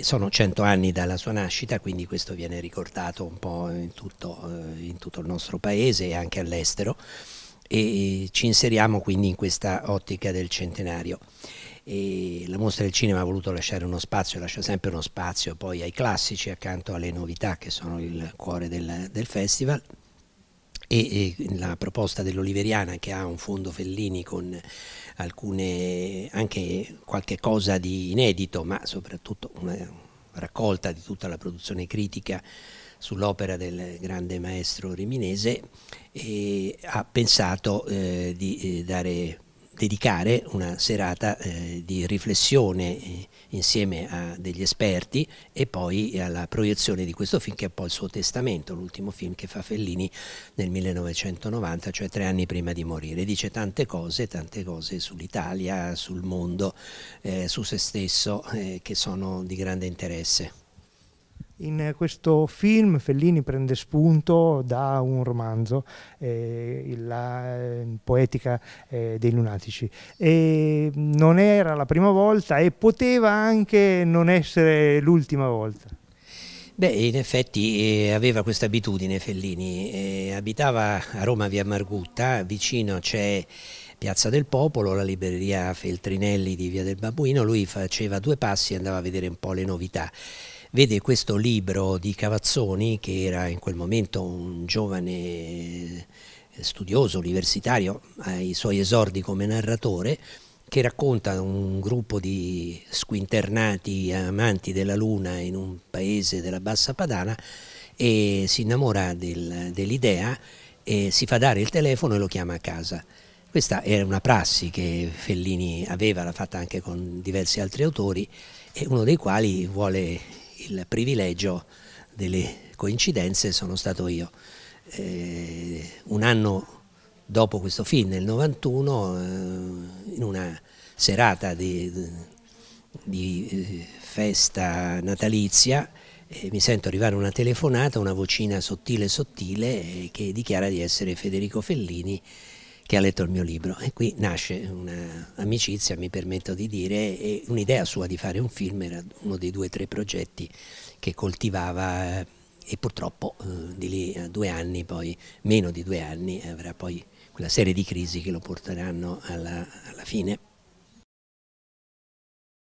Sono 100 anni dalla sua nascita, quindi questo viene ricordato un po' in tutto, eh, in tutto il nostro paese e anche all'estero e ci inseriamo quindi in questa ottica del centenario. E la mostra del cinema ha voluto lasciare uno spazio, lascia sempre uno spazio poi ai classici accanto alle novità che sono il cuore del, del festival e, la proposta dell'Oliveriana che ha un fondo Fellini con alcune, anche qualche cosa di inedito, ma soprattutto una raccolta di tutta la produzione critica sull'opera del grande maestro riminese ha pensato eh, di eh, dare dedicare una serata eh, di riflessione eh, insieme a degli esperti e poi alla proiezione di questo film che è poi il suo testamento, l'ultimo film che fa Fellini nel 1990, cioè tre anni prima di morire. Dice tante cose, tante cose sull'Italia, sul mondo, eh, su se stesso, eh, che sono di grande interesse. In eh, questo film Fellini prende spunto da un romanzo, eh, La eh, poetica eh, dei lunatici. E non era la prima volta e poteva anche non essere l'ultima volta. Beh, in effetti eh, aveva questa abitudine Fellini, eh, abitava a Roma via Margutta, vicino c'è Piazza del Popolo, la libreria Feltrinelli di via del Babbuino, lui faceva due passi e andava a vedere un po' le novità vede questo libro di Cavazzoni, che era in quel momento un giovane eh, studioso universitario ai suoi esordi come narratore, che racconta un gruppo di squinternati amanti della luna in un paese della bassa padana e si innamora del, dell'idea e si fa dare il telefono e lo chiama a casa. Questa era una prassi che Fellini aveva, l'ha fatta anche con diversi altri autori, e uno dei quali vuole il privilegio delle coincidenze sono stato io. Eh, un anno dopo questo film, nel 91, eh, in una serata di, di eh, festa natalizia, eh, mi sento arrivare una telefonata, una vocina sottile sottile eh, che dichiara di essere Federico Fellini che ha letto il mio libro e qui nasce un'amicizia, mi permetto di dire, e un'idea sua di fare un film era uno dei due o tre progetti che coltivava eh, e purtroppo eh, di lì a due anni, poi meno di due anni, avrà poi quella serie di crisi che lo porteranno alla, alla fine.